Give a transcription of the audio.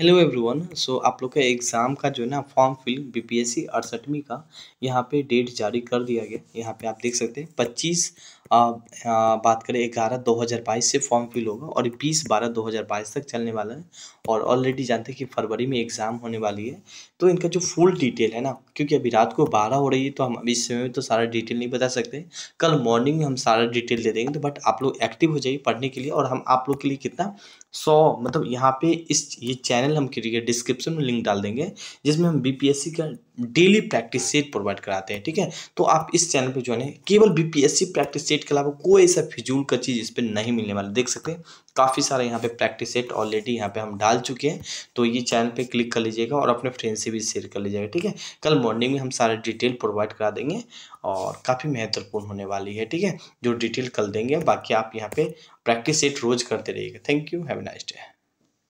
hello everyone so आप लोग का एग्ज़ाम का जो है ना फॉर्म फिल बी सी अड़सठवीं का यहाँ पे डेट जारी कर दिया गया यहाँ पे आप देख सकते हैं पच्चीस बात करें ग्यारह दो हज़ार बाईस से फॉर्म फिल होगा और बीस बारह दो हज़ार बाईस तक चलने वाला है और ऑलरेडी जानते हैं कि फरवरी में एग्ज़ाम होने वाली है तो इनका जो फुल डिटेल है ना क्योंकि अभी रात को बारह हो रही है तो हम अभी इस समय में तो सारा डिटेल नहीं बता सकते कल मॉर्निंग में हम सारा डिटेल दे देंगे तो बट आप लोग एक्टिव हो जाइए पढ़ने के लिए और हम आप लोग के लिए कितना सौ मतलब यहाँ पे इस ये चैनल हम क्रिएट डिस्क्रिप्शन में लिंक डाल देंगे जिसमें हम बीपीएससी का डेली प्रैक्टिस सेट प्रोवाइड कराते हैं ठीक है तो आप इस चैनल पे जो है केवल बीपीएससी प्रैक्टिस सेट के अलावा कोई ऐसा फिजूल का चीज़ इस पर नहीं मिलने वाला देख सकते हैं काफ़ी सारा यहाँ पे प्रैक्टिस सेट ऑलरेडी यहाँ पे हम डाल चुके हैं तो ये चैनल पे क्लिक कर लीजिएगा और अपने फ्रेंड से भी शेयर कर लीजिएगा ठीक है कल मॉर्निंग में हम सारे डिटेल प्रोवाइड करा देंगे और काफ़ी महत्वपूर्ण होने वाली है ठीक है जो डिटेल कल देंगे बाकी आप यहाँ पे प्रैक्टिस सेट रोज़ करते रहिएगा thank you have nice day